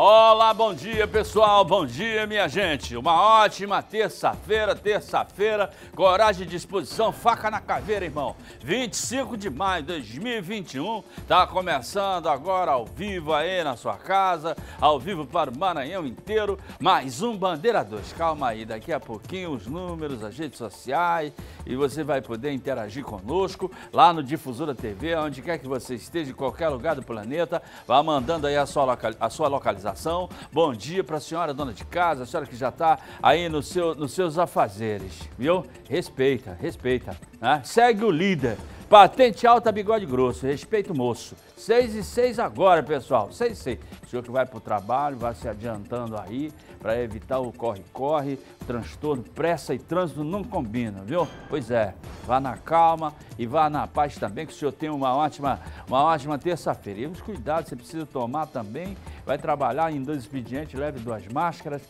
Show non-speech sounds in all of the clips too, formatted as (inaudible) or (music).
Olá, bom dia pessoal, bom dia minha gente. Uma ótima terça-feira, terça-feira, coragem e disposição, faca na caveira, irmão. 25 de maio de 2021, tá começando agora ao vivo aí na sua casa, ao vivo para o Maranhão inteiro, mais um Bandeira 2. Calma aí, daqui a pouquinho os números, as redes sociais e você vai poder interagir conosco lá no Difusora TV, onde quer que você esteja, em qualquer lugar do planeta. Vá mandando aí a sua, local, a sua localização Bom dia para a senhora dona de casa, a senhora que já está aí no seu, nos seus afazeres, viu? Respeita, respeita. Né? Segue o líder. Patente alta, bigode grosso, respeito moço. 6 e 6 agora, pessoal. 6 e 6. O senhor que vai para o trabalho, vai se adiantando aí para evitar o corre-corre, transtorno, pressa e trânsito não combinam, viu? Pois é, vá na calma e vá na paz também, que o senhor tem uma ótima, uma ótima terça-feira. E os cuidados você precisa tomar também, vai trabalhar em dois expedientes, leve duas máscaras,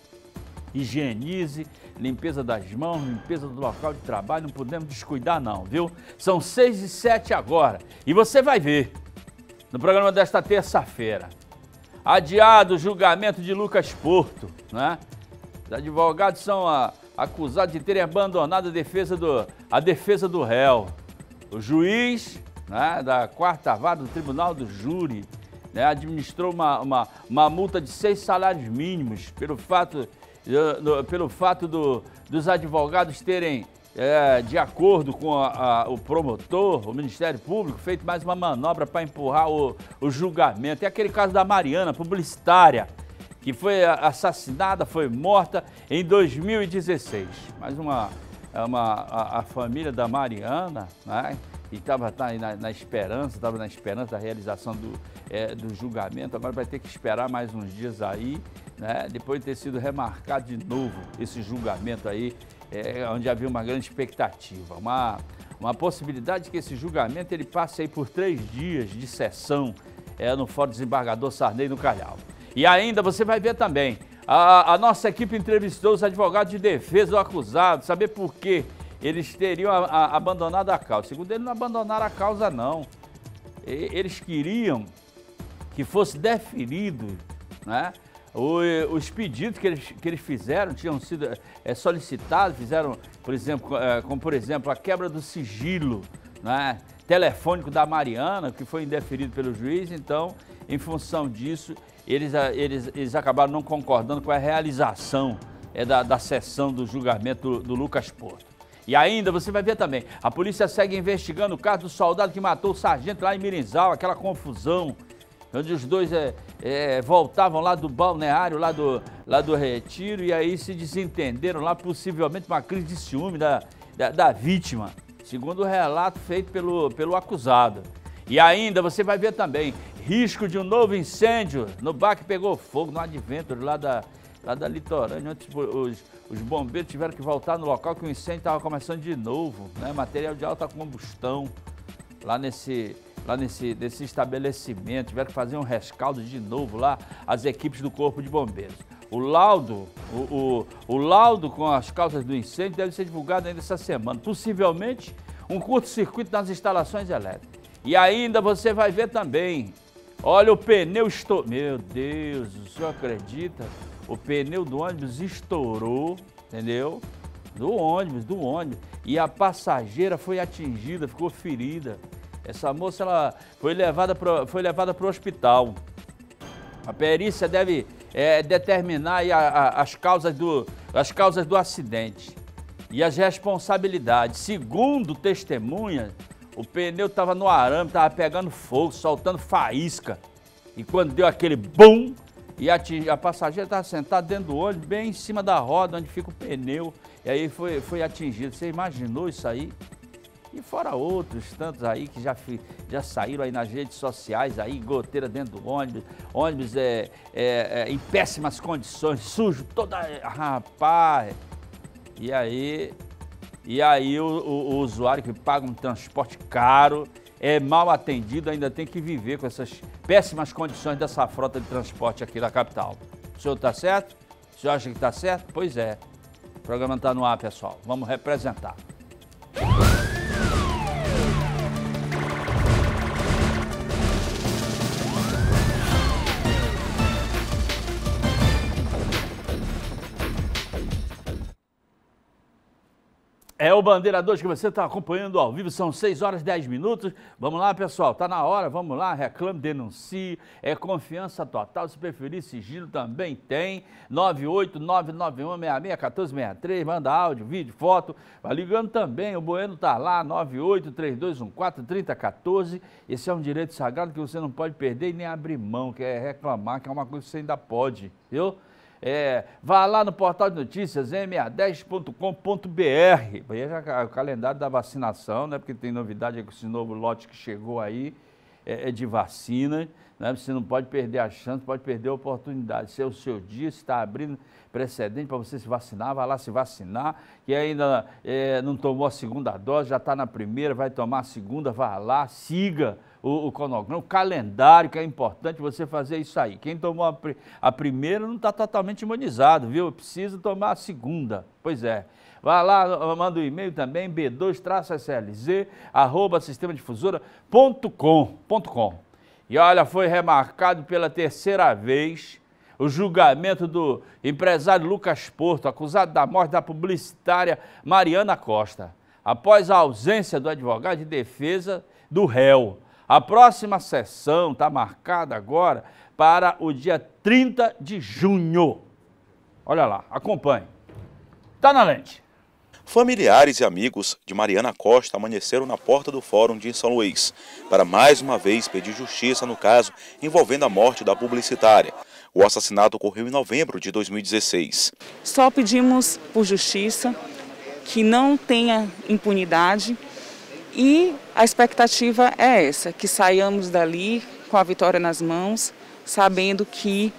higienize, limpeza das mãos, limpeza do local de trabalho, não podemos descuidar não, viu? São seis e sete agora e você vai ver no programa desta terça-feira. Adiado o julgamento de Lucas Porto, né? Os advogados são a, ah, acusados de terem abandonado a defesa do, a defesa do réu. O juiz né, da quarta vara do Tribunal do Júri né, administrou uma, uma, uma multa de seis salários mínimos pelo fato no, pelo fato do, dos advogados terem, é, de acordo com a, a, o promotor, o Ministério Público, feito mais uma manobra para empurrar o, o julgamento. É aquele caso da Mariana, publicitária, que foi assassinada, foi morta em 2016. Mais uma, é uma a, a família da Mariana, né? e estava tá, na, na, esperança, estava na esperança da realização do, é, do julgamento, agora vai ter que esperar mais uns dias aí, né? depois de ter sido remarcado de novo esse julgamento aí, é, onde havia uma grande expectativa, uma, uma possibilidade que esse julgamento ele passe aí por três dias de sessão é, no Fórum Desembargador Sarney no Calhau. E ainda você vai ver também, a, a nossa equipe entrevistou os advogados de defesa do acusado, saber por quê eles teriam a, a, abandonado a causa. Segundo ele, não abandonaram a causa, não. E, eles queriam que fosse definido, né? O, os pedidos que eles, que eles fizeram tinham sido é, solicitados, fizeram, por exemplo, é, como por exemplo a quebra do sigilo né, telefônico da Mariana, que foi indeferido pelo juiz, então, em função disso, eles, eh, eles, eles acabaram não concordando com a realização é, da, da sessão do julgamento do, do Lucas Porto. E ainda você vai ver também, a polícia segue investigando o caso do soldado que matou o sargento lá em Mirinzal, aquela confusão, onde os dois é, é, voltavam lá do balneário, lá do, lá do retiro, e aí se desentenderam lá, possivelmente uma crise de ciúme da, da, da vítima, segundo o relato feito pelo, pelo acusado. E ainda você vai ver também, risco de um novo incêndio no bar que pegou fogo no Adventure lá da, lá da litorânea, onde tipo, os, os bombeiros tiveram que voltar no local que o incêndio estava começando de novo, né? Material de alta combustão lá nesse lá nesse, nesse estabelecimento, tiveram que fazer um rescaldo de novo lá, as equipes do Corpo de Bombeiros. O laudo, o, o, o laudo com as causas do incêndio deve ser divulgado ainda essa semana. Possivelmente um curto-circuito nas instalações elétricas. E ainda você vai ver também. Olha o pneu estou. Meu Deus, o senhor acredita? o pneu do ônibus estourou, entendeu? Do ônibus, do ônibus. E a passageira foi atingida, ficou ferida. Essa moça ela foi levada para foi levada para o hospital. A perícia deve é, determinar a, a, as, causas do, as causas do acidente e as responsabilidades. Segundo testemunha, o pneu estava no arame, estava pegando fogo, soltando faísca. E quando deu aquele bum, e a, a passageira estava tá sentada dentro do ônibus, bem em cima da roda, onde fica o pneu. E aí foi, foi atingido. Você imaginou isso aí? E fora outros tantos aí que já, já saíram aí nas redes sociais, aí goteira dentro do ônibus, ônibus é, é, é em péssimas condições, sujo, toda. Rapaz! E aí, e aí o, o, o usuário que paga um transporte caro é mal atendido, ainda tem que viver com essas péssimas condições dessa frota de transporte aqui da capital. O senhor está certo? O senhor acha que está certo? Pois é. O programa está no ar, pessoal. Vamos representar. É o Bandeira 2 que você está acompanhando ao vivo, são 6 horas e 10 minutos. Vamos lá, pessoal, está na hora, vamos lá, reclame, denuncie, é confiança total, se preferir sigilo também tem, 98991-66-1463, manda áudio, vídeo, foto, vai ligando também, o Bueno está lá, 983214-3014, esse é um direito sagrado que você não pode perder e nem abrir mão, que é reclamar, que é uma coisa que você ainda pode, viu? É, vá lá no portal de notícias ma10.com.br. Veja o calendário da vacinação, né? Porque tem novidade com esse novo lote que chegou aí é, é, de vacina. Né? Você não pode perder a chance, pode perder a oportunidade. Se é o seu dia, se está abrindo precedente para você se vacinar, vá lá se vacinar. Que ainda é, não tomou a segunda dose, já está na primeira, vai tomar a segunda, vá lá, siga o, o cronograma, o calendário, que é importante você fazer isso aí. Quem tomou a, a primeira não está totalmente imunizado, viu? Precisa tomar a segunda. Pois é. Vai lá, manda o um e-mail também, b2-slz, arroba sistemadifusora.com. E olha, foi remarcado pela terceira vez o julgamento do empresário Lucas Porto, acusado da morte da publicitária Mariana Costa, após a ausência do advogado de defesa do réu. A próxima sessão está marcada agora para o dia 30 de junho. Olha lá, acompanhe. Tá na lente. Familiares e amigos de Mariana Costa amanheceram na porta do Fórum de São Luís para mais uma vez pedir justiça no caso envolvendo a morte da publicitária. O assassinato ocorreu em novembro de 2016. Só pedimos por justiça que não tenha impunidade e a expectativa é essa, que saiamos dali com a vitória nas mãos, sabendo que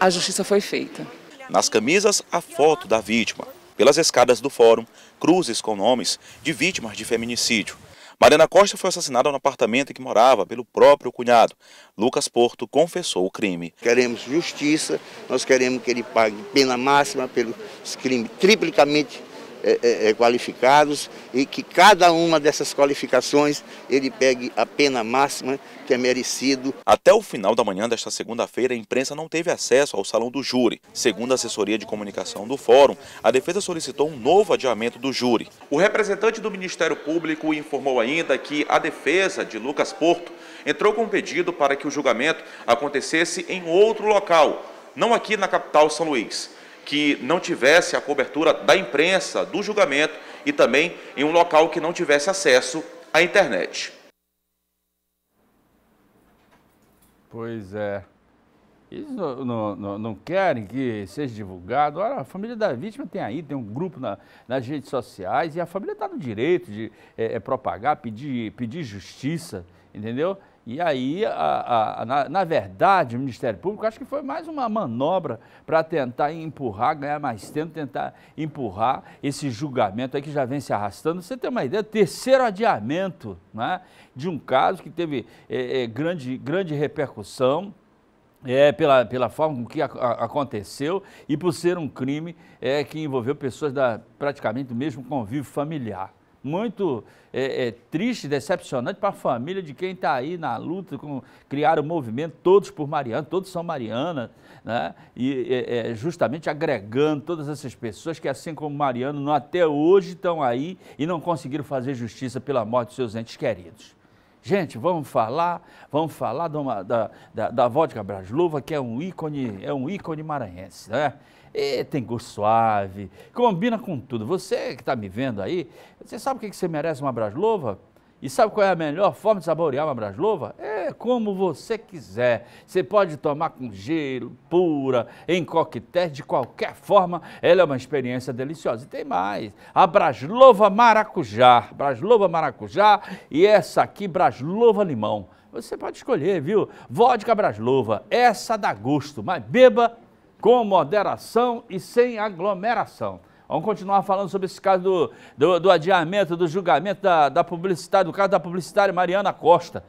a justiça foi feita. Nas camisas, a foto da vítima. Pelas escadas do fórum, cruzes com nomes de vítimas de feminicídio. Mariana Costa foi assassinada no apartamento em que morava pelo próprio cunhado. Lucas Porto confessou o crime. Queremos justiça, nós queremos que ele pague pena máxima pelos crimes triplicamente é, é, é, qualificados e que cada uma dessas qualificações ele pegue a pena máxima que é merecido. Até o final da manhã desta segunda-feira, a imprensa não teve acesso ao salão do júri. Segundo a assessoria de comunicação do fórum, a defesa solicitou um novo adiamento do júri. O representante do Ministério Público informou ainda que a defesa de Lucas Porto entrou com um pedido para que o julgamento acontecesse em outro local, não aqui na capital São Luís que não tivesse a cobertura da imprensa, do julgamento e também em um local que não tivesse acesso à internet. Pois é. Eles não, não, não, querem que seja divulgado. Ora, a família da vítima tem aí, tem um grupo na, nas redes sociais e a família está no direito de é, é, propagar, pedir, pedir justiça, entendeu? E aí, a, a, na, na, verdade, o Ministério Público acho que foi mais uma manobra para tentar empurrar, ganhar mais tempo, tentar empurrar esse julgamento aí que já vem se arrastando. Você tem uma ideia, terceiro adiamento né, de um caso que teve é, é, grande, grande repercussão. É, pela, pela forma com que a, a, aconteceu e por ser um crime é, que envolveu pessoas da, praticamente do mesmo convívio familiar muito é, é, triste, decepcionante para a família de quem está aí na luta, com, criaram o movimento, todos por Mariana, todos são Mariana, né? e é, é justamente agregando todas essas pessoas que, assim como Mariano, não, até hoje estão aí e não conseguiram fazer justiça pela morte de seus entes queridos. Gente, vamos falar, vamos falar de uma, da, da, da Vodka Brasluva, que é um ícone, é um ícone maranhense, né? E é, tem gosto suave, combina com tudo. Você que está me vendo aí, você sabe o que, que você merece uma braslova? E sabe qual é a melhor forma de saborear uma braslova? É como você quiser. Você pode tomar com gelo, pura, em coquetéis, de qualquer forma, ela é uma experiência deliciosa. E tem mais, a braslova maracujá, braslova maracujá e essa aqui, braslova limão. Você pode escolher, viu? Vodka braslova, essa dá gosto, mas beba com moderação e sem aglomeração. Vamos continuar falando sobre esse caso do, do, do adiamento, do julgamento da, da publicidade, do caso da publicitária Mariana Costa.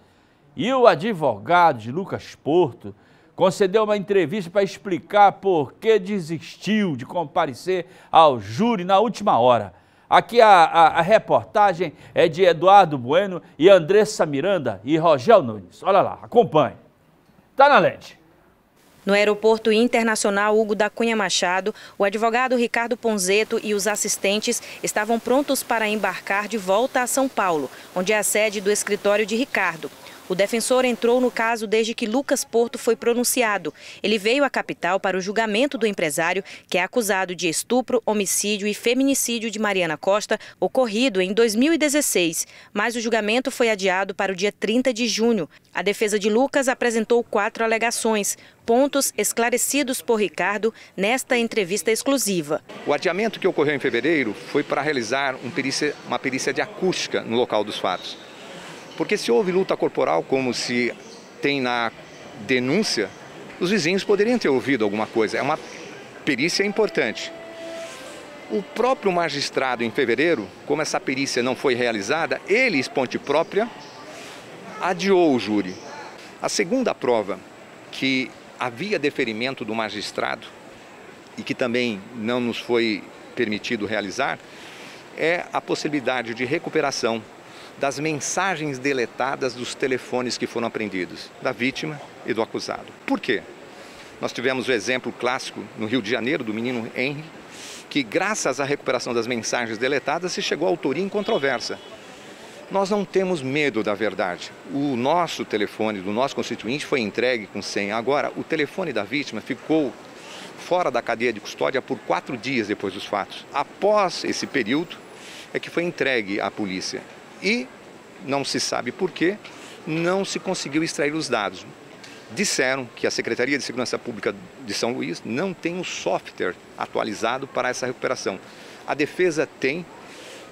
E o advogado de Lucas Porto concedeu uma entrevista para explicar por que desistiu de comparecer ao júri na última hora. Aqui a, a, a reportagem é de Eduardo Bueno e Andressa Miranda e Rogel Nunes. Olha lá, acompanhe. Tá na lente. No Aeroporto Internacional Hugo da Cunha Machado, o advogado Ricardo Ponzeto e os assistentes estavam prontos para embarcar de volta a São Paulo, onde é a sede do escritório de Ricardo. O defensor entrou no caso desde que Lucas Porto foi pronunciado. Ele veio à capital para o julgamento do empresário, que é acusado de estupro, homicídio e feminicídio de Mariana Costa, ocorrido em 2016. Mas o julgamento foi adiado para o dia 30 de junho. A defesa de Lucas apresentou quatro alegações, pontos esclarecidos por Ricardo nesta entrevista exclusiva. O adiamento que ocorreu em fevereiro foi para realizar um perícia, uma perícia de acústica no local dos fatos. Porque se houve luta corporal, como se tem na denúncia, os vizinhos poderiam ter ouvido alguma coisa. É uma perícia importante. O próprio magistrado, em fevereiro, como essa perícia não foi realizada, ele, esponte própria, adiou o júri. A segunda prova, que havia deferimento do magistrado e que também não nos foi permitido realizar, é a possibilidade de recuperação das mensagens deletadas dos telefones que foram apreendidos, da vítima e do acusado. Por quê? Nós tivemos o exemplo clássico no Rio de Janeiro do menino Henry, que graças à recuperação das mensagens deletadas se chegou à autoria incontroversa. Nós não temos medo da verdade. O nosso telefone do nosso constituinte foi entregue com senha. Agora, o telefone da vítima ficou fora da cadeia de custódia por quatro dias depois dos fatos. Após esse período, é que foi entregue à polícia e não se sabe por que não se conseguiu extrair os dados. Disseram que a Secretaria de Segurança Pública de São Luís não tem um software atualizado para essa recuperação. A defesa tem,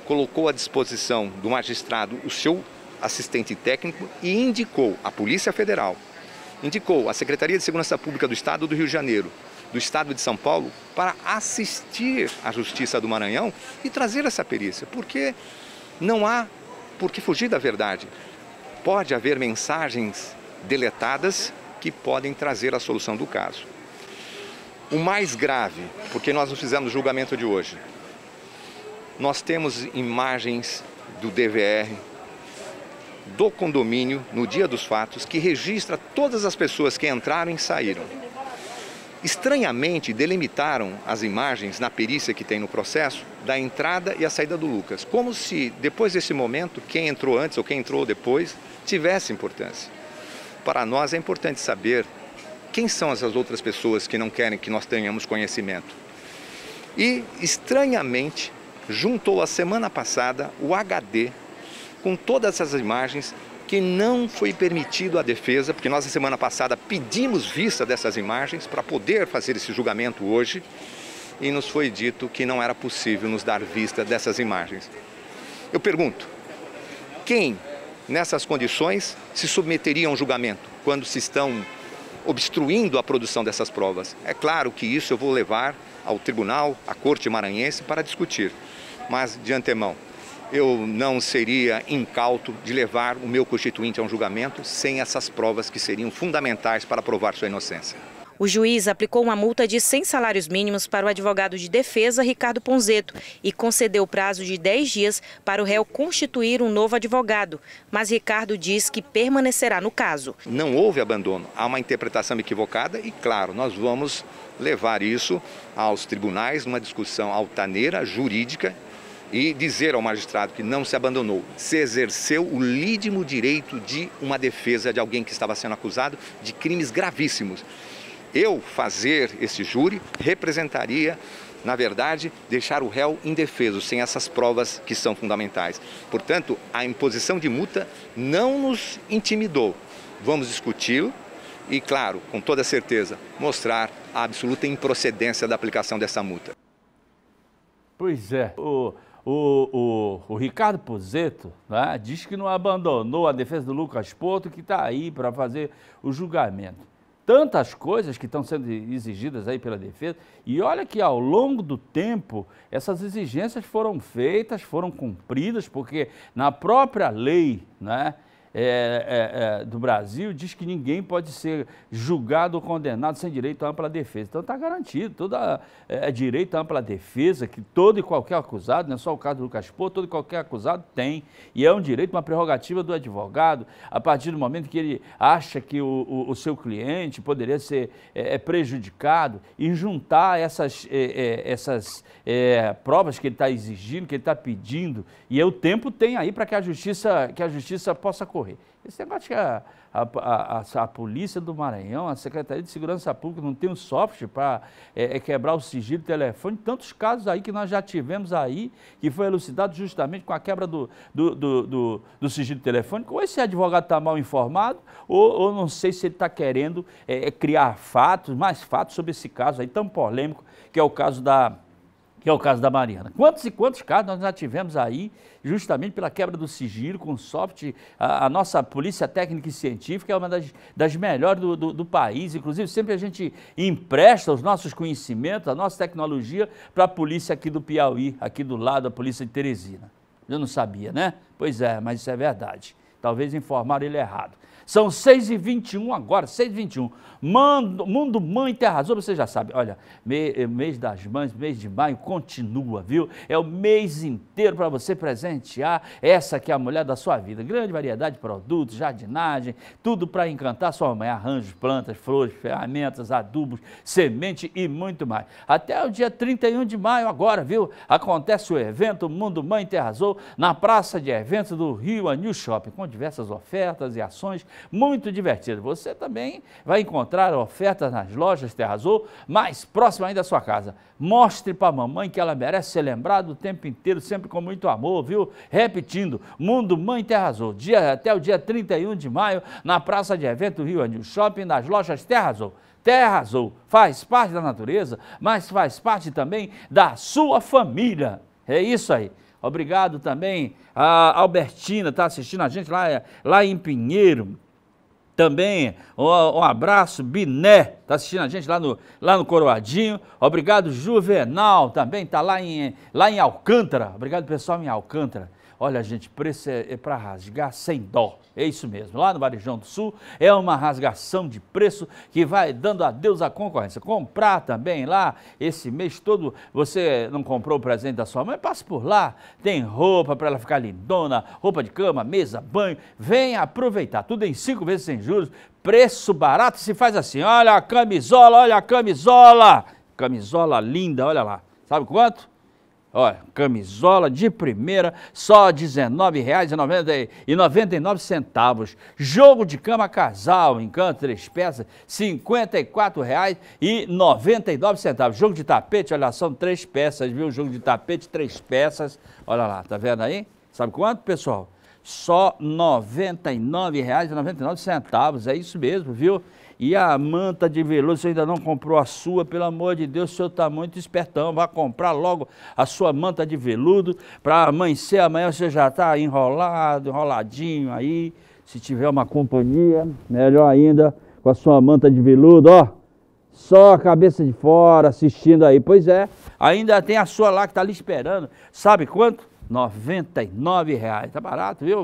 colocou à disposição do magistrado o seu assistente técnico e indicou a Polícia Federal, indicou a Secretaria de Segurança Pública do Estado do Rio de Janeiro, do Estado de São Paulo, para assistir à Justiça do Maranhão e trazer essa perícia, porque não há porque fugir da verdade. Pode haver mensagens deletadas que podem trazer a solução do caso. O mais grave, porque nós não fizemos julgamento de hoje, nós temos imagens do DVR, do condomínio, no dia dos fatos, que registra todas as pessoas que entraram e saíram. Estranhamente, delimitaram as imagens na perícia que tem no processo da entrada e a saída do Lucas, como se depois desse momento, quem entrou antes ou quem entrou depois tivesse importância. Para nós é importante saber quem são essas outras pessoas que não querem que nós tenhamos conhecimento. E, estranhamente, juntou a semana passada o HD com todas essas imagens que não foi permitido à defesa, porque nós, na semana passada, pedimos vista dessas imagens para poder fazer esse julgamento hoje e nos foi dito que não era possível nos dar vista dessas imagens. Eu pergunto, quem nessas condições se submeteria a um julgamento quando se estão obstruindo a produção dessas provas? É claro que isso eu vou levar ao tribunal, à corte maranhense para discutir, mas de antemão eu não seria incauto de levar o meu constituinte a um julgamento sem essas provas que seriam fundamentais para provar sua inocência. O juiz aplicou uma multa de 100 salários mínimos para o advogado de defesa Ricardo Ponzeto e concedeu prazo de 10 dias para o réu constituir um novo advogado. Mas Ricardo diz que permanecerá no caso. Não houve abandono, há uma interpretação equivocada e, claro, nós vamos levar isso aos tribunais, numa discussão altaneira, jurídica, e dizer ao magistrado que não se abandonou, se exerceu o lídimo direito de uma defesa de alguém que estava sendo acusado de crimes gravíssimos eu fazer esse júri representaria na verdade, deixar o réu indefeso, sem essas provas que são fundamentais. Portanto, a imposição de multa não nos intimidou. Vamos discuti-lo e, claro, com toda certeza, mostrar a absoluta improcedência da aplicação dessa multa. Pois é, o, o, o, o Ricardo Pozeto né, diz que não abandonou a defesa do Lucas Porto, que está aí para fazer o julgamento tantas coisas que estão sendo exigidas aí pela defesa. E olha que ao longo do tempo essas exigências foram feitas, foram cumpridas, porque na própria lei, né? é, é, é, do Brasil diz que ninguém pode ser julgado ou condenado sem direito à ampla defesa. Então está garantido, todo é, é, direito à ampla defesa que todo e qualquer acusado, não é só o caso do Lucas Pô, todo e qualquer acusado tem. E é um direito, uma prerrogativa do advogado, a partir do momento que ele acha que o, o, o seu cliente poderia ser é, é prejudicado e juntar essas, essas provas que ele está exigindo, que ele está pedindo. E o tempo tem aí para que a justiça, que a justiça possa correr. Esse negócio que a, a, a, a, polícia do Maranhão, a Secretaria de Segurança Pública não tem um software para é, é, quebrar o sigilo telefone, tantos casos aí que nós já tivemos aí, que foi elucidado justamente com a quebra do, do, do, do, do sigilo telefônico. Ou esse advogado está mal informado, ou, ou, não sei se ele está querendo é, é, criar fatos, mais fatos sobre esse caso aí tão polêmico, que é o caso da que é o caso da Mariana. Quantos e quantos casos nós já tivemos aí, justamente pela quebra do sigilo com software, a, a nossa polícia técnica e científica é uma das, das melhores do, do, do, país, inclusive sempre a gente empresta os nossos conhecimentos, a nossa tecnologia para a polícia aqui do Piauí, aqui do lado, a polícia de Teresina. Eu não sabia, né? Pois é, mas isso é verdade. Talvez informaram ele errado. São 6h21 agora, 6h21. Mando, mundo Mãe Terra Azul, você já sabe. Olha, me, eh, mês das mães, mês de maio, continua, viu? É o mês inteiro para você presentear essa que é a mulher da sua vida. Grande variedade de produtos, jardinagem, tudo para encantar sua mãe. Arranjos, plantas, flores, ferramentas, adubos, semente e muito mais. Até o dia 31 de maio agora, viu? Acontece o evento Mundo Mãe Terra Azul na Praça de Eventos do Rio Anil Shopping diversas ofertas e ações muito divertidas. Você também vai encontrar ofertas nas lojas Terra Azul, mais próximo ainda da sua casa. Mostre para a mamãe que ela merece ser lembrada o tempo inteiro, sempre com muito amor, viu? Repetindo, Mundo Mãe Terra Azul, dia, até o dia 31 de maio, na Praça de Evento Rio Anil Shopping, nas lojas Terra Azul. Terra Azul faz parte da natureza, mas faz parte também da sua família. É isso aí. Obrigado também a Albertina, está assistindo a gente lá, é, lá em Pinheiro. Também um, um abraço, Biné, está assistindo a gente lá no, lá no Coroadinho. Obrigado, Juvenal, também está lá em, lá em Alcântara. Obrigado, pessoal, em Alcântara. Olha, gente, preço é, é para rasgar sem dó. É isso mesmo. Lá no Varejão do Sul é uma rasgação de preço que vai dando adeus à concorrência. Comprar também lá esse mês todo. Você não comprou o presente da sua mãe? Passe por lá. Tem roupa para ela ficar lindona, roupa de cama, mesa, banho. Vem aproveitar. Tudo em cinco vezes sem juros. Preço barato se faz assim. Olha a camisola, olha a camisola. Camisola linda, olha lá. Sabe quanto? Olha, camisola de primeira, só R$19,99. Jogo de cama casal, encanto, três peças, R$54,99. Jogo de tapete, olha, são três peças, viu? Jogo de tapete, três peças. Olha lá, tá vendo aí? Sabe quanto, pessoal? Só R$99,99. É isso mesmo, viu? E a manta de veludo, você ainda não comprou a sua, pelo amor de Deus, o senhor está muito espertão, vá comprar logo a sua manta de veludo, para amanhecer amanhã você já está enrolado, enroladinho aí. Se tiver uma companhia, melhor ainda, com a sua manta de veludo, ó, só a cabeça de fora, assistindo aí. Pois é, ainda tem a sua lá que está ali esperando. Sabe quanto? 99 reais. Tá barato, viu?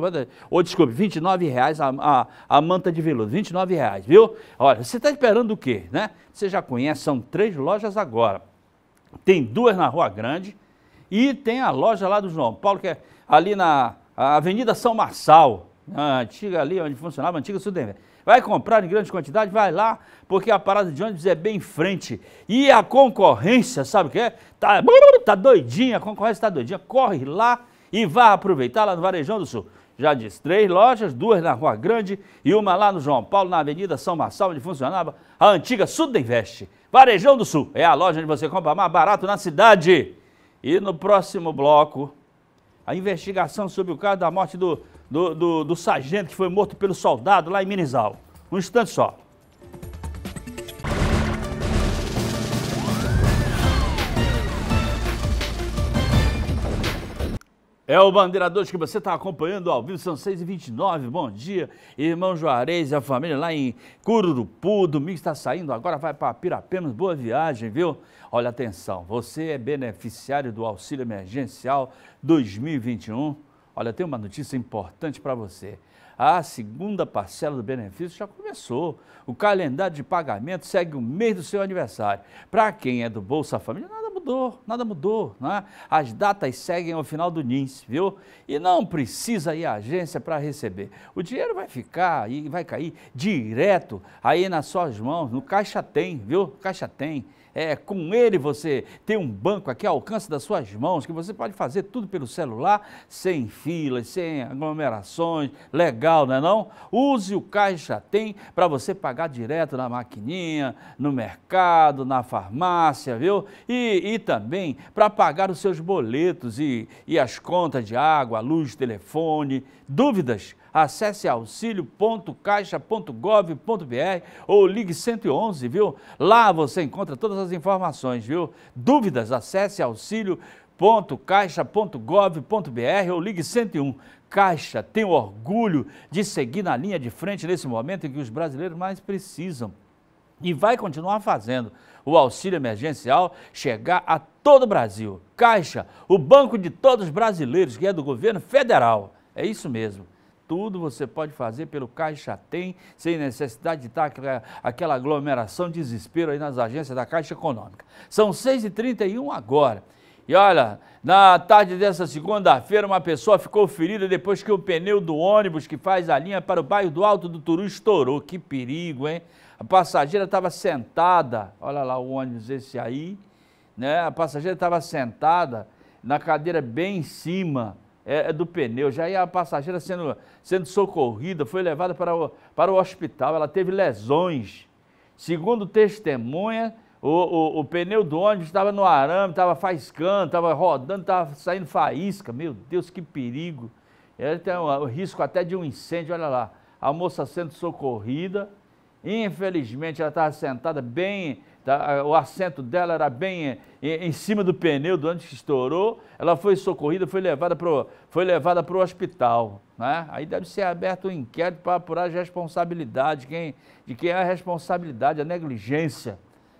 Ou desculpe, 29 reais a, a, a manta de veludo, 29 reais, viu? Olha, você está esperando o quê, né? Você já conhece, são três lojas agora. Tem duas na Rua Grande e tem a loja lá do João Paulo, que é ali na Avenida São Marçal, né? antiga ali onde funcionava a antiga Sudemé. Vai comprar em grande quantidade, vai lá, porque a parada de ônibus é bem em frente. E a concorrência, sabe o que é? Tá, tá doidinha, a concorrência tá doidinha. Corre lá e vá aproveitar lá no Varejão do Sul. Já diz, três lojas, duas na Rua Grande e uma lá no João Paulo, na Avenida São Marçal, onde funcionava a antiga Sudinvest. Varejão do Sul é a loja onde você compra mais barato na cidade. E no próximo bloco, a investigação sobre o caso da morte do do, do, do sargento que foi morto pelo soldado lá em Minizal. Um instante só. É o Bandeira que você está acompanhando ao vivo, são 6h29. Bom dia, irmão Juarez e a família lá em Cururupu. Domingo está saindo, agora vai para Pirapenos. Boa viagem, viu? Olha, atenção, você é beneficiário do auxílio emergencial 2021. Olha, tem uma notícia importante para você. A segunda parcela do benefício já começou. O calendário de pagamento segue o mês do seu aniversário. Para quem é do Bolsa Família, nada mudou, nada mudou. Né? As datas seguem ao final do NINS, viu? E não precisa ir à agência para receber. O dinheiro vai ficar e vai cair direto aí nas suas mãos, no Caixa Tem, viu? Caixa Tem. É, com ele você tem um banco aqui ao alcance das suas mãos, que você pode fazer tudo pelo celular, sem filas, sem aglomerações. Legal, não é não? Use o Caixa Tem para você pagar direto na maquininha, no mercado, na farmácia, viu? E, e também para pagar os seus boletos e, e as contas de água, luz, telefone. Dúvidas? Acesse auxílio.caixa.gov.br ou ligue 111, viu? Lá você encontra todas as informações, viu? Dúvidas, acesse auxílio.caixa.gov.br ou ligue 101. Caixa tem orgulho de seguir na linha de frente nesse momento em que os brasileiros mais precisam e vai continuar fazendo o auxílio emergencial chegar a todo o Brasil. Caixa, o banco de todos os brasileiros, que é do governo federal. É isso mesmo tudo você pode fazer pelo Caixa Tem, sem necessidade de estar aquela, aquela aglomeração, desespero aí nas agências da Caixa Econômica. São 6h31 agora. E olha, na tarde dessa segunda-feira, uma pessoa ficou ferida depois que o pneu do ônibus que faz a linha para o bairro do Alto do Turu estourou. Que perigo, hein? A passageira estava sentada, olha lá o ônibus esse aí, né? A passageira estava sentada na cadeira bem em cima é, é, do pneu. Já ia a passageira sendo, sendo socorrida, foi levada para o, para o hospital. Ela teve lesões. Segundo testemunha, o, o, o pneu do ônibus estava no arame, estava faiscando, estava rodando, estava saindo faísca. Meu Deus, que perigo. Ela é, tem um, o risco até de um incêndio, olha lá. A moça sendo socorrida. Infelizmente, ela estava sentada bem tá? o assento dela era bem eh, em, cima do pneu, do onde estourou. Ela foi socorrida, foi levada para o hospital. Né? Aí deve ser aberto um inquérito para apurar a responsabilidade, quem, de quem é a responsabilidade, a negligência,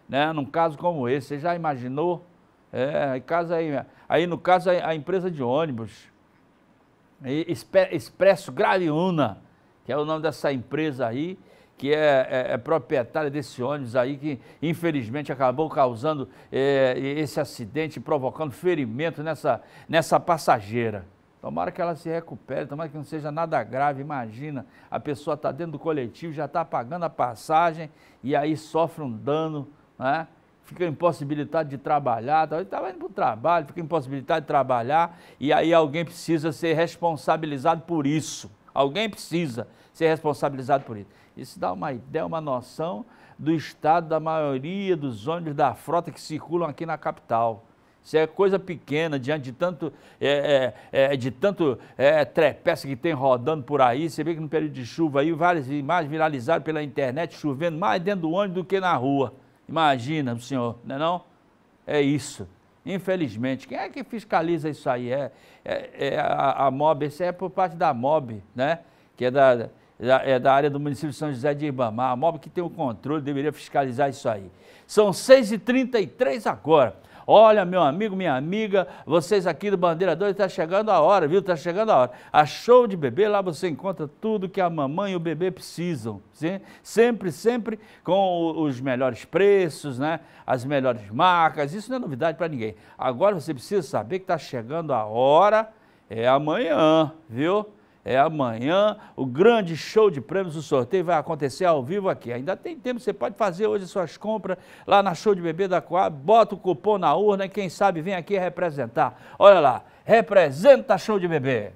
né? num caso como esse. Você já imaginou? É, caso aí, aí no caso, a, empresa de ônibus, Expresso Graviuna, que é o nome dessa empresa aí, que é, é, é, proprietária desse ônibus aí, que infelizmente acabou causando é, esse acidente, provocando ferimento nessa, nessa passageira. Tomara que ela se recupere, tomara que não seja nada grave. Imagina, a pessoa está dentro do coletivo, já está pagando a passagem e aí sofre um dano, né? fica impossibilitado de trabalhar, tá? estava tá indo para o trabalho, fica impossibilitado de trabalhar, e aí alguém precisa ser responsabilizado por isso. Alguém precisa ser responsabilizado por isso. Isso dá uma ideia, uma noção do estado da maioria dos ônibus da frota que circulam aqui na capital. Isso é coisa pequena, diante de tanto, é, é, é de tanto é, trepeça que tem rodando por aí. Você vê que no período de chuva aí, várias imagens viralizaram pela internet, chovendo mais dentro do ônibus do que na rua. Imagina, senhor, não é não? É isso. Infelizmente. Quem é que fiscaliza isso aí? É, é, é a, a MOB, isso é por parte da MOB, né? Que é da é da área do município de São José de Ibamar. A MOB que tem o controle deveria fiscalizar isso aí. São 6h33 agora. Olha, meu amigo, minha amiga, vocês aqui do Bandeira 2, está chegando a hora, viu? Está chegando a hora. A show de bebê, lá você encontra tudo que a mamãe e o bebê precisam. Sim? Sempre, sempre com os melhores preços, né? As melhores marcas. Isso não é novidade para ninguém. Agora você precisa saber que está chegando a hora, é amanhã, viu? é amanhã, o grande show de prêmios, o sorteio vai acontecer ao vivo aqui. Ainda tem tempo, você pode fazer hoje suas compras lá na Show de Bebê da Coab, bota o cupom na urna e quem sabe vem aqui representar. Olha lá, representa Show de Bebê.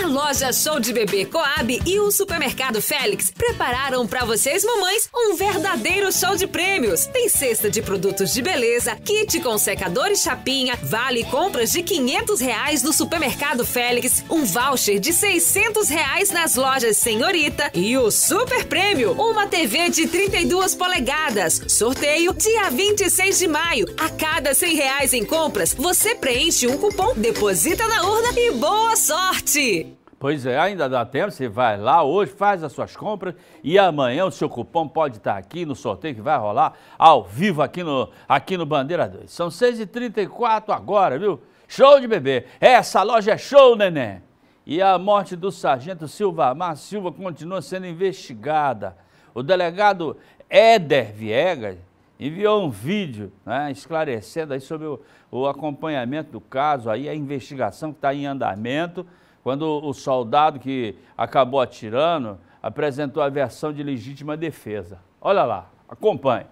A loja Show de Bebê Coab e o supermercado Félix prepararam para vocês, mamães, um verdadeiro show de prêmios. Tem cesta de produtos de beleza, kit com secador e chapinha, vale compras de 500 reais no supermercado Félix, um voucher de 600 reais nas lojas Senhorita e o super prêmio, uma TV de 32 polegadas. Sorteio dia 26 de maio. A cada 100 reais em compras, você preenche um cupom, deposita na urna e boa sorte! Pois é, ainda dá tempo, você vai lá hoje, faz as suas compras e amanhã o seu cupom pode estar aqui no sorteio que vai rolar ao vivo aqui no, aqui no Bandeira 2. São 6h34 agora, viu? Show de bebê! Essa loja é show, neném! E a morte do sargento Silva Amar Silva continua sendo investigada. O delegado Éder Viegas enviou um vídeo né, esclarecendo aí sobre o, o acompanhamento do caso, aí a investigação que está em andamento quando o soldado que acabou atirando apresentou a versão de legítima defesa. Olha lá, acompanhe.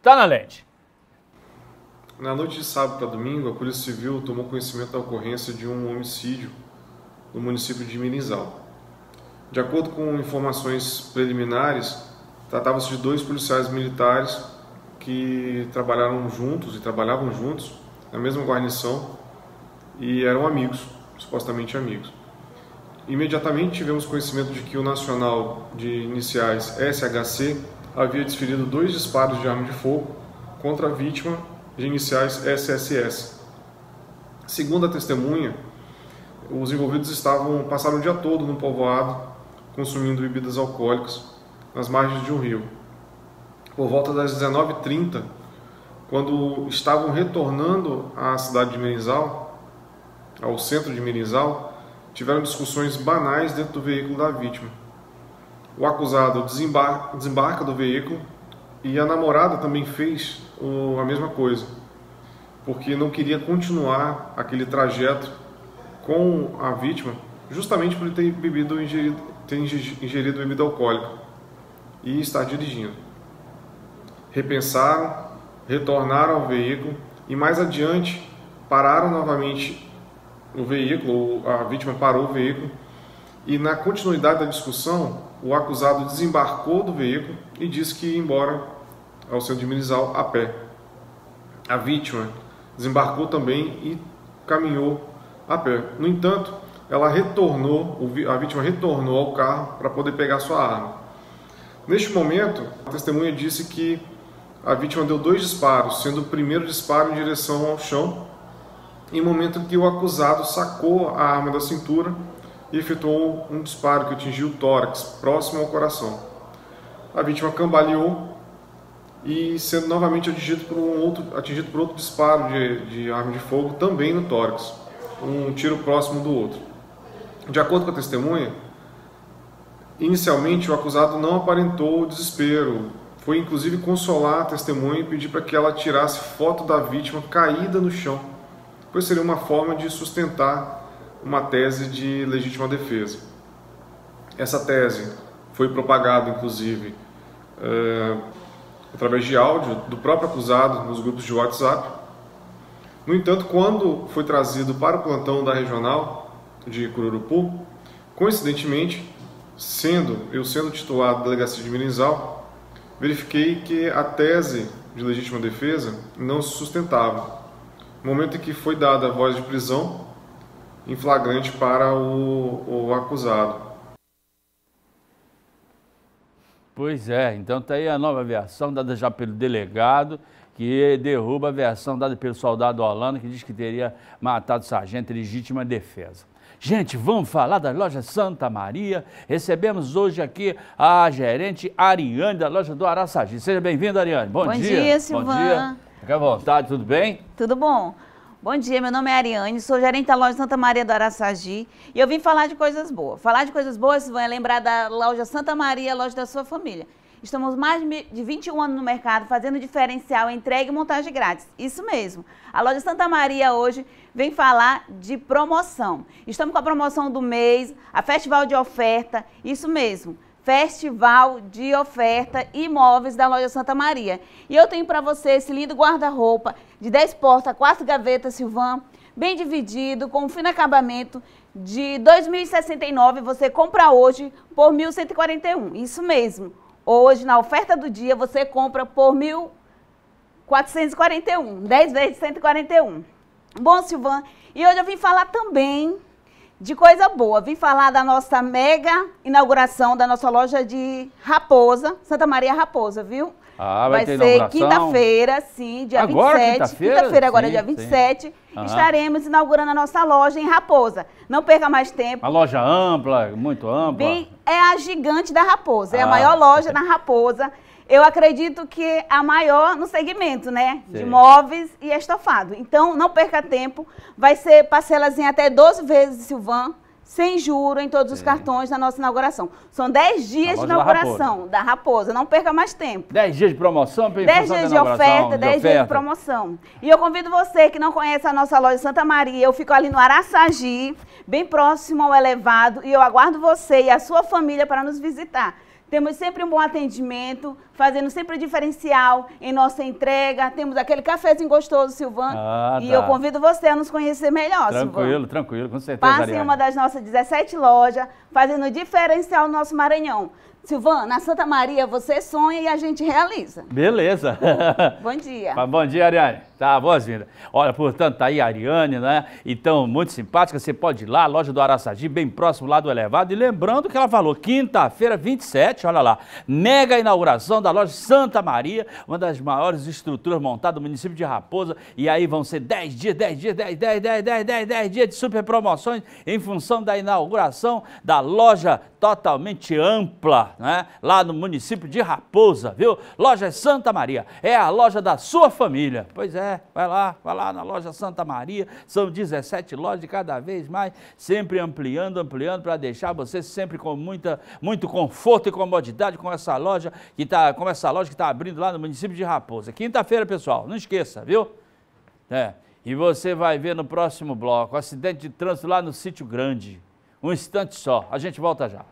Tá na lente. Na noite de sábado para domingo, a Polícia Civil tomou conhecimento da ocorrência de um homicídio no município de Mirinzal. De acordo com informações preliminares, tratava-se de dois policiais militares que trabalharam juntos e trabalhavam juntos na mesma guarnição e eram amigos, supostamente amigos. Imediatamente tivemos conhecimento de que o Nacional de iniciais SHC havia desferido dois disparos de arma de fogo contra a vítima de iniciais SSS. Segundo a testemunha, os envolvidos estavam passaram o dia todo no povoado consumindo bebidas alcoólicas nas margens de um rio. Por volta das 19h30, quando estavam retornando à cidade de Mirinzal, ao centro de Mirinzal, tiveram discussões banais dentro do veículo da vítima. O acusado desembarca, desembarca do veículo e a namorada também fez o, a mesma coisa, porque não queria continuar aquele trajeto com a vítima, justamente por ele ter bebido ingerido, ter ingerido bebida alcoólica e estar dirigindo. Repensaram, retornaram ao veículo e mais adiante pararam novamente o veículo, a vítima parou o veículo e na continuidade da discussão, o acusado desembarcou do veículo e disse que ia embora ao centro de Minizal a pé. A vítima desembarcou também e caminhou a pé. No entanto, ela retornou, a vítima retornou ao carro para poder pegar sua arma. Neste momento, a testemunha disse que a vítima deu dois disparos, sendo o primeiro disparo em direção ao chão em momento que o acusado sacou a arma da cintura e efetuou um disparo que atingiu o tórax, próximo ao coração. A vítima cambaleou e sendo novamente atingido por, um outro, atingido por outro disparo de, de arma de fogo, também no tórax, um tiro próximo do outro. De acordo com a testemunha, inicialmente o acusado não aparentou desespero, foi inclusive consolar a testemunha e pedir para que ela tirasse foto da vítima caída no chão pois seria uma forma de sustentar uma tese de legítima defesa. Essa tese foi propagada, inclusive, eh, através de áudio do próprio acusado nos grupos de WhatsApp. No entanto, quando foi trazido para o plantão da regional de Cururupu, coincidentemente, sendo eu sendo titular da delegacia de Mirinzal, verifiquei que a tese de legítima defesa não se sustentava momento em que foi dada a voz de prisão em flagrante para o, o acusado. Pois é, então está aí a nova versão dada já pelo delegado, que derruba a versão dada pelo soldado Holanda, que diz que teria matado o sargento legítima defesa. Gente, vamos falar da loja Santa Maria. Recebemos hoje aqui a gerente Ariane da loja do Araçagi. Seja bem-vinda, Ariane. Bom, Bom dia. dia Bom dia. Fica à vontade, tudo bem? Tudo bom. Bom dia, meu nome é Ariane, sou gerente da loja Santa Maria do Araçagi e eu vim falar de coisas boas. Falar de coisas boas, vão é lembrar da loja Santa Maria, loja da sua família. Estamos mais de 21 anos no mercado, fazendo diferencial, entrega e montagem grátis. Isso mesmo. A loja Santa Maria hoje vem falar de promoção. Estamos com a promoção do mês, a festival de oferta, isso mesmo. Festival de Oferta Imóveis da Loja Santa Maria. E eu tenho para você esse lindo guarda-roupa de 10 portas, 4 gavetas, Silvan, bem dividido, com um fino acabamento de 2.069, você compra hoje por 1.141, isso mesmo. Hoje, na oferta do dia, você compra por 1.441, 10 vezes 141. Bom, Silvan, e hoje eu vim falar também de coisa boa. Vim falar da nossa mega inauguração da nossa loja de Raposa, Santa Maria Raposa, viu? Ah, vai, vai ser quinta-feira, sim, dia agora, 27. Quinta-feira, quinta agora sim, dia 27. Uhum. Estaremos inaugurando a nossa loja em Raposa. Não perca mais tempo. Uma loja ampla, muito ampla. Bem, é a gigante da Raposa. É a ah. maior loja na Raposa eu acredito que a maior no segmento, né? Sim. De móveis e estofado. Então, não perca tempo. Vai ser parcelas em até 12 vezes, Silvan sem juro em todos Sim. os cartões da nossa inauguração. São 10 dias de inauguração da Raposa. da Raposa. não perca mais tempo. 10 dias de promoção, 10 dias de oferta, 10 dias de promoção. E eu convido você que não conhece a nossa loja Santa Maria, eu fico ali no Araçagi, bem próximo ao elevado, e eu aguardo você e a sua família para nos visitar. Temos sempre um bom atendimento, fazendo sempre o diferencial em nossa entrega. Temos aquele cafezinho gostoso, Silvan. Ah, e eu convido você a nos conhecer melhor, tranquilo, Silvan. Tranquilo, tranquilo, com certeza. Passe Ariane. em uma das nossas 17 lojas, fazendo diferencial no nosso Maranhão. Silvan, na Santa Maria você sonha e a gente realiza. Beleza. bom (laughs) dia. Bom dia, Ariane. Tá, boas-vindas. Olha, portanto, tá aí a Ariane, né? Então, muito simpática. Você pode ir lá, loja do Araçagi, bem próximo lá do Elevado. E lembrando que ela falou, quinta-feira, 27, olha lá, mega inauguração da loja Santa Maria, uma das maiores estruturas montadas no município de Raposa. E aí vão ser 10 dias, 10 dias, 10, 10, 10, 10, 10, 10 dias de super promoções em função da inauguração da loja totalmente ampla, né? Lá no município de Raposa, viu? Loja Santa Maria, é a loja da sua família. Pois é. É, vai lá, vai lá na loja Santa Maria, são 17 lojas cada vez mais, sempre ampliando, ampliando, para deixar você sempre com muita, muito conforto e comodidade com essa loja que está, com essa loja que está abrindo lá no município de Raposa. Quinta-feira, pessoal, não esqueça, viu? É. E você vai ver no próximo bloco, acidente de trânsito lá no Sítio Grande. Um instante só, a gente volta já.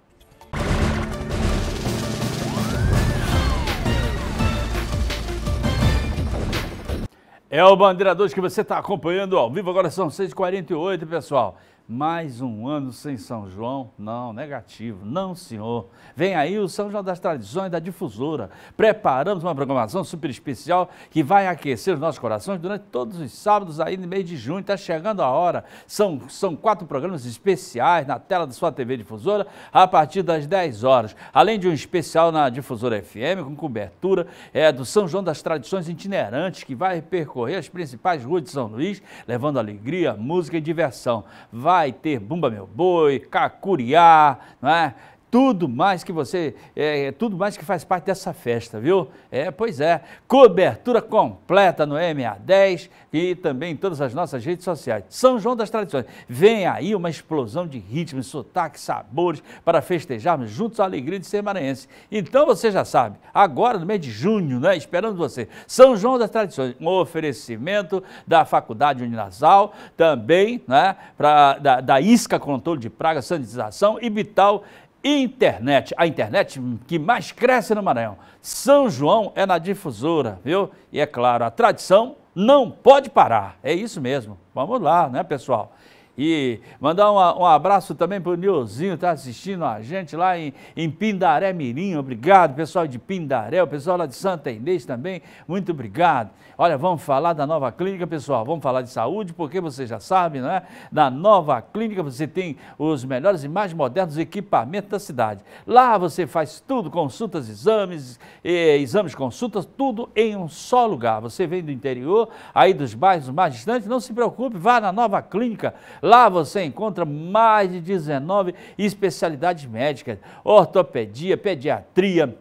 É o Bandeira que você está acompanhando ao vivo, agora são 6h48, pessoal. Mais um ano sem São João? Não, negativo. Não, senhor. Vem aí o São João das Tradições da Difusora. Preparamos uma programação super especial que vai aquecer os nossos corações durante todos os sábados aí no mês de junho. Está chegando a hora. São, são quatro programas especiais na tela da sua TV Difusora a partir das 10 horas. Além de um especial na Difusora FM com cobertura é, do São João das Tradições Itinerantes que vai percorrer as principais ruas de São Luís, levando alegria, música e diversão. Vai vai ter Bumba Meu Boi, Cacuriá, não é? tudo mais que você, é, é, tudo mais que faz parte dessa festa, viu? É, pois é, cobertura completa no MA10 e também em todas as nossas redes sociais. São João das Tradições. Vem aí uma explosão de ritmos, sotaques, sabores para festejarmos juntos a alegria de ser maranhense. Então você já sabe, agora no mês de junho, né, esperando você, São João das Tradições, um oferecimento da Faculdade Uninasal, também né, pra, da, da ISCA Controle de Praga, Sanitização e Vital internet, a internet que mais cresce no Maranhão. São João é na difusora, viu? E é claro, a tradição não pode parar. É isso mesmo. Vamos lá, né, pessoal? E mandar um, um abraço também para o Nilzinho, está assistindo a gente lá em, em Pindaré Mirim. Obrigado, pessoal de Pindaré, o pessoal lá de Santa Inês também. Muito obrigado. Olha, vamos falar da nova clínica, pessoal. Vamos falar de saúde, porque você já sabe, não é? Na nova clínica você tem os melhores e mais modernos equipamentos da cidade. Lá você faz tudo, consultas, exames, eh, exames, consultas, tudo em um só lugar. Você vem do interior, aí dos bairros mais distantes, não se preocupe, vá na nova clínica. Lá você encontra mais de 19 especialidades médicas, ortopedia, pediatria,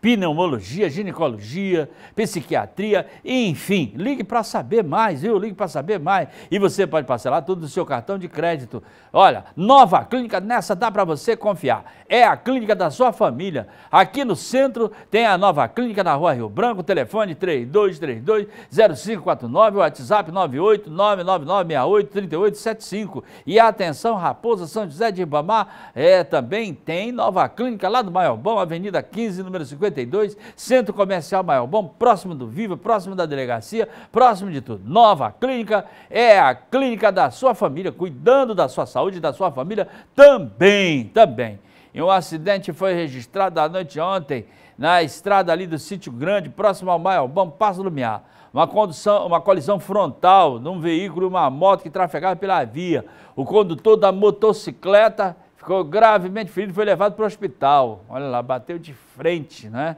pneumologia, ginecologia, psiquiatria, enfim, ligue para saber mais, viu? Ligue para saber mais. E você pode parcelar tudo no seu cartão de crédito. Olha, nova clínica, nessa dá para você confiar. É a clínica da sua família. Aqui no centro tem a nova clínica na rua Rio Branco, telefone 3232-0549, WhatsApp 98999683875. E atenção, Raposa São José de Ibamar, é, também tem nova clínica lá do Maiobão, Avenida 15, número 50 52, Centro Comercial Maior Bom, próximo do Viva, próximo da delegacia, próximo de tudo. Nova Clínica é a clínica da sua família, cuidando da sua saúde e da sua família também, também. E um acidente foi registrado à noite ontem na estrada ali do Sítio Grande, próximo ao Bom, Passo Lumiar. Uma, condução, uma colisão frontal num veículo e uma moto que trafegava pela via. O condutor da motocicleta Ficou gravemente ferido, foi levado para o hospital. Olha lá, bateu de frente, né?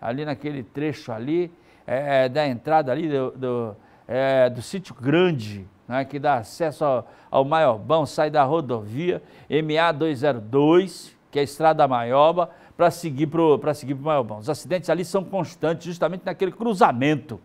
Ali naquele trecho ali, é, é, da entrada ali do, do, é, do sítio grande, né? que dá acesso ao, ao Maiobão, sai da rodovia MA 202, que é a estrada Maioba, para seguir para seguir para o Maiobão. Os acidentes ali são constantes, justamente naquele cruzamento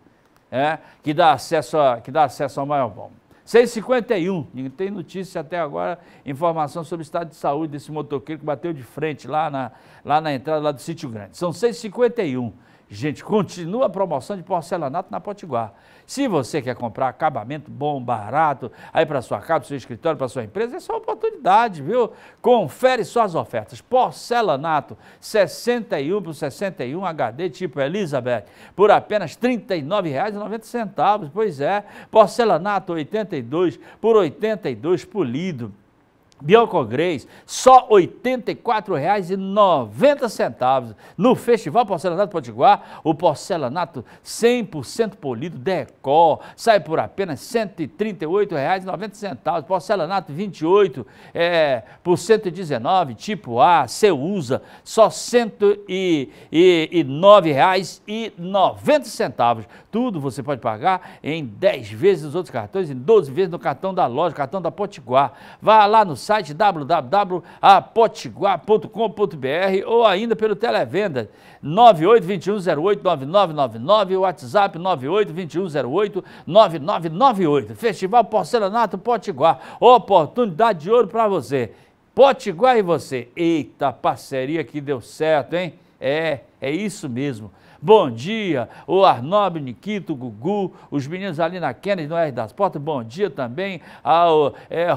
é, que dá acesso a, que dá acesso ao Maiobão. 6h51, não tem notícia até agora, informação sobre o estado de saúde desse motoqueiro que bateu de frente lá na, lá na entrada lá do Sítio Grande. São 6h51. Gente, continua a promoção de porcelanato na Potiguar. Se você quer comprar acabamento bom, barato, aí para sua casa, para seu escritório, para sua empresa, essa é uma oportunidade, viu? Confere suas ofertas. Porcelanato 61 por 61 HD tipo Elizabeth por apenas R$ 39,90. Pois é, porcelanato 82 por 82 polido Bianco Grace, só R$ 84,90. No Festival Porcelanato Potiguar, o porcelanato 100% polido, decor, sai por apenas R$ 138,90. Porcelanato 28 é, por 119, tipo A, você usa só R$ 109,90. Tudo você pode pagar em 10 vezes nos outros cartões, em 12 vezes no cartão da loja, cartão da Potiguar. Vá lá no site www.apotiguar.com.br ou ainda pelo televenda 9821089999 e WhatsApp 9821089998. Festival Porcelanato Potiguar, oportunidade de ouro para você. Potiguar e você. Eita, parceria que deu certo, hein? É, é isso mesmo bom dia. O Arnobe, Nikito, Gugu, os meninos ali na Kennedy, no R das Portas, bom dia também. Ao é,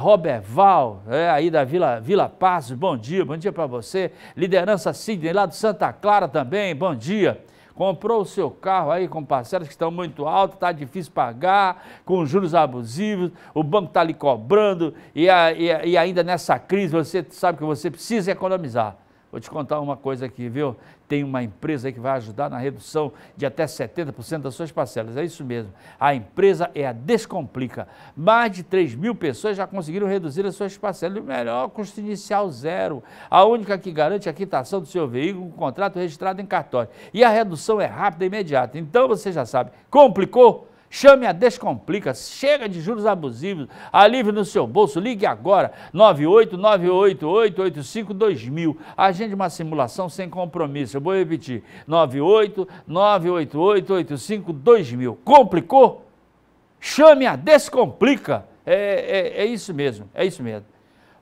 Val, é, aí da Vila, Vila Paz, bom dia, bom dia para você. Liderança Sidney, lá de Santa Clara também, bom dia comprou o seu carro aí com parcelas que estão muito altas, está difícil pagar, com juros abusivos, o banco está lhe cobrando e, a, e, a, e ainda nessa crise você sabe que você precisa economizar. Vou te contar uma coisa aqui, viu? tem uma empresa que vai ajudar na redução de até 70% das suas parcelas. É isso mesmo. A empresa é a Descomplica. Mais de 3 mil pessoas já conseguiram reduzir as suas parcelas. O melhor custo inicial zero. A única que garante a quitação do seu veículo com contrato registrado em cartório. E a redução é rápida e imediata. Então você já sabe, complicou? Chame a Descomplica, chega de juros abusivos, alívio no seu bolso, ligue agora, 98988852000. Agende uma simulação sem compromisso, eu vou repetir, 98988852000. Complicou? Chame a Descomplica, é, é, é isso mesmo, é isso mesmo.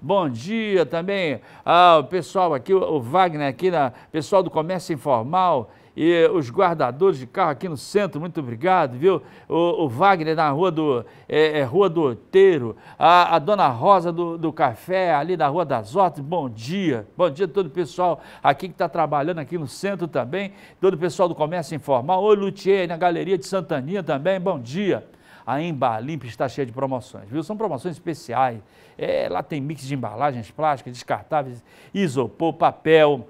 Bom dia também ao ah, pessoal aqui, o Wagner aqui, na, pessoal do Comércio Informal, e os guardadores de carro aqui no centro, muito obrigado, viu? O, o Wagner na rua do, é, é, rua do Oteiro, a, a Dona Rosa do, do Café, ali da Rua das Hortas, bom dia. Bom dia a todo o pessoal aqui que está trabalhando aqui no centro também, todo o pessoal do comércio informal, Oi, Luthier na Galeria de Santaninha também, bom dia a Embalimp está cheia de promoções, viu? São promoções especiais. É, lá tem mix de embalagens plásticas, descartáveis, isopor, papel,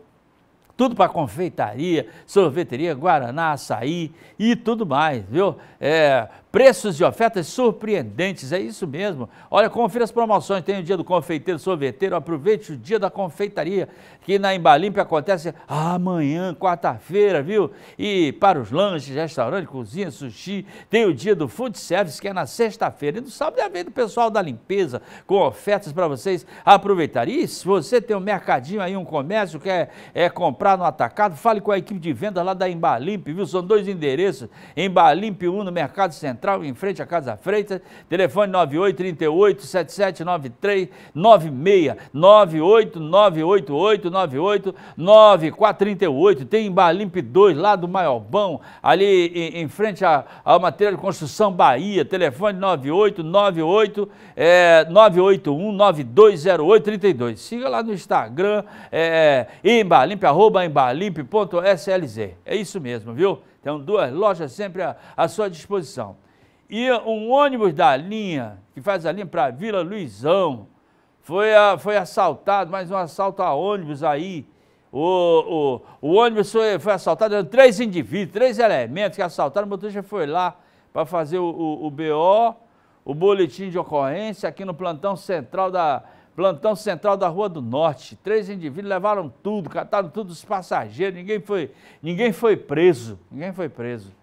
tudo para confeitaria, sorveteria, guaraná, açaí e tudo mais, viu? É, Preços de ofertas surpreendentes, é isso mesmo. Olha, confira as promoções, tem o dia do confeiteiro, sorveteiro, aproveite o dia da confeitaria, que na Embalimp acontece amanhã, quarta-feira, viu? E para os lanches, restaurante, cozinha, sushi, tem o dia do food service, que é na sexta-feira. E no sábado é a vez do pessoal da limpeza, com ofertas para vocês aproveitarem. E se você tem um mercadinho aí, um comércio, quer é, comprar no atacado, fale com a equipe de venda lá da Embalimp, viu? São dois endereços, Embalimp 1 no Mercado Central, Central, em frente à Casa Freitas, telefone 9838 7793 96 98988 9438. Tem em Balimpe 2, lá do Maiobão, ali em, em frente à, à matéria de construção Bahia, telefone 9898 981 9208 32. Siga lá no Instagram, é, é embalimpe, arroba embalimpe.slz. É isso mesmo, viu? Então, duas lojas sempre à, à sua disposição ia um ônibus da linha, que faz a linha para Vila Luizão, foi, a, foi assaltado, mais um assalto a ônibus aí. O, o, o ônibus foi, foi assaltado, eram três indivíduos, três elementos que assaltaram, o motorista foi lá para fazer o, o, o BO, o boletim de ocorrência aqui no plantão central da, plantão central da Rua do Norte. Três indivíduos levaram tudo, cataram todos os passageiros, ninguém foi, ninguém foi preso, ninguém foi preso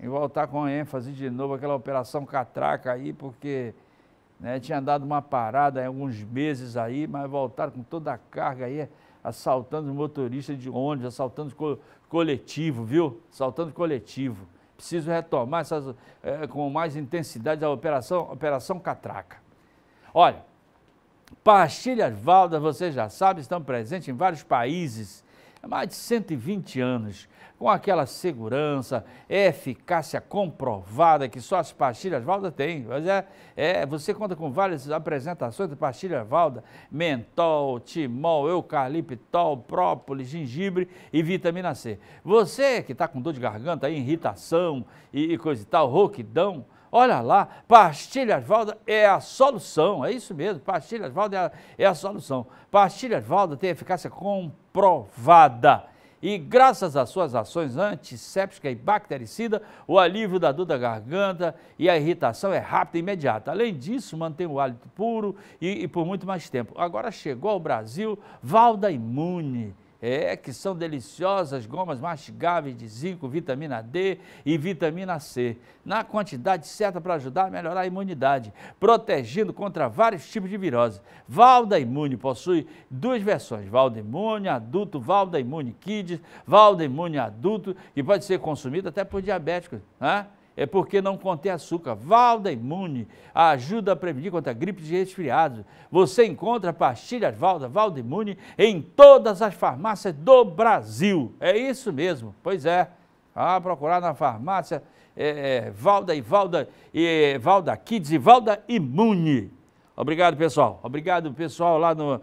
e voltar com ênfase de novo aquela operação catraca aí, porque né, tinha dado uma parada alguns meses aí, mas voltaram com toda a carga aí, assaltando motorista de ônibus, assaltando co coletivo, viu? Assaltando coletivo. Preciso retomar essas, é, com mais intensidade a operação, operação Catraca. Olha, pastilhas Valdas, você já sabe, estão presentes em vários países há mais de 120 anos com aquela segurança, é eficácia comprovada que só as pastilhas Valda têm. É, é, você conta com várias apresentações de pastilhas Valda, mentol, timol, eucaliptol, própolis, gengibre e vitamina C. Você que está com dor de garganta, irritação e, e coisa e tal, rouquidão, Olha lá, pastilhas Valda é a solução, é isso mesmo, pastilhas Valda é a, é a solução. Pastilhas Valda tem eficácia comprovada. E graças às suas ações antisséptica e bactericida, o alívio da dor da garganta e a irritação é rápido e imediata. Além disso, mantém o hálito puro e, e por muito mais tempo. Agora chegou ao Brasil Valda Imune é, que são deliciosas gomas mastigáveis de zinco, vitamina D e vitamina C, na quantidade certa para ajudar a melhorar a imunidade, protegendo contra vários tipos de virose. Valda Imune possui duas versões: Valda Imune adulto, Valda Imune Kids, Valda Imune adulto, que pode ser consumido até por diabéticos. Né? é porque não contém açúcar. Valda Imune ajuda a prevenir contra gripes e resfriados. Você encontra pastilhas Valda, Valda Imune em todas as farmácias do Brasil. É isso mesmo, pois é. Ah, procurar na farmácia é, é, Valda e Valda, e, Valda Kids e Valda Imune. Obrigado, pessoal. Obrigado, pessoal lá no, uh,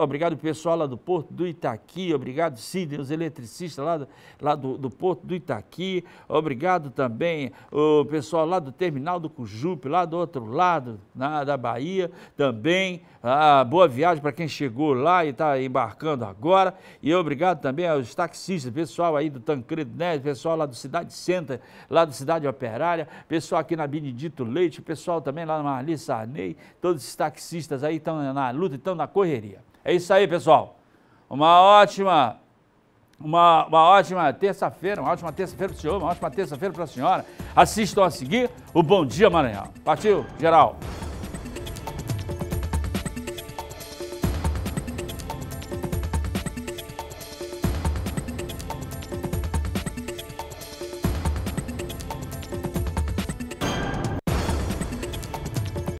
obrigado, pessoal lá do Porto do Itaqui. Obrigado, Sidney, os eletricistas lá, do, lá do, do Porto do Itaqui. Obrigado também o pessoal lá do Terminal do Cujupe, lá do outro lado, na, da Bahia também. Ah, boa viagem para quem chegou lá e está embarcando agora. E obrigado também aos taxistas, pessoal aí do Tancredo Neves, pessoal lá do Cidade Center, lá do Cidade Operária, pessoal aqui na Benedito Leite, pessoal também lá na Marli Sarney, todos taxistas aí estão na luta, estão na correria. É isso aí, pessoal. Uma ótima uma, uma, ótima terça-feira, uma ótima terça-feira para o senhor, uma ótima terça-feira para a senhora. Assistam a seguir o Bom Dia Maranhão. Partiu, geral.